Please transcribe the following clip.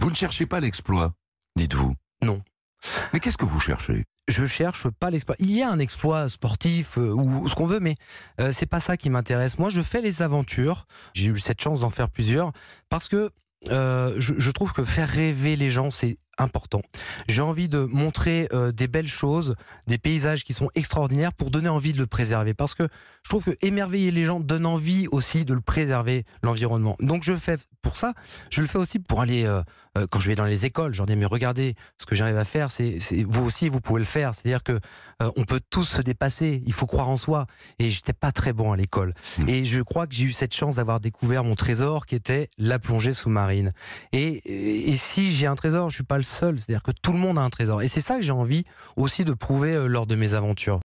Vous ne cherchez pas l'exploit, dites-vous Non. Mais qu'est-ce que vous cherchez je cherche pas l'exploit. Il y a un exploit sportif euh, ou ce qu'on veut, mais euh, c'est pas ça qui m'intéresse. Moi, je fais les aventures. J'ai eu cette chance d'en faire plusieurs parce que euh, je, trouve que faire rêver les gens, c'est important. J'ai envie de montrer euh, des belles choses, des paysages qui sont extraordinaires pour donner envie de le préserver. Parce que je trouve que émerveiller les gens donne envie aussi de le préserver, l'environnement. Donc je le fais pour ça, je le fais aussi pour aller, euh, euh, quand je vais dans les écoles, j'en ai, mais regardez, ce que j'arrive à faire, c'est vous aussi, vous pouvez le faire. C'est-à-dire que on peut tous se dépasser, il faut croire en soi. Et j'étais pas très bon à l'école. Hmm. Et je crois que j'ai eu cette chance d'avoir découvert mon trésor qui était la plongée sous-marine. Et, si j'ai un trésor, je suis pas le seul, c'est-à-dire que tout le monde a un trésor. Et c'est ça que j'ai envie aussi de prouver euh, lors de mes aventures.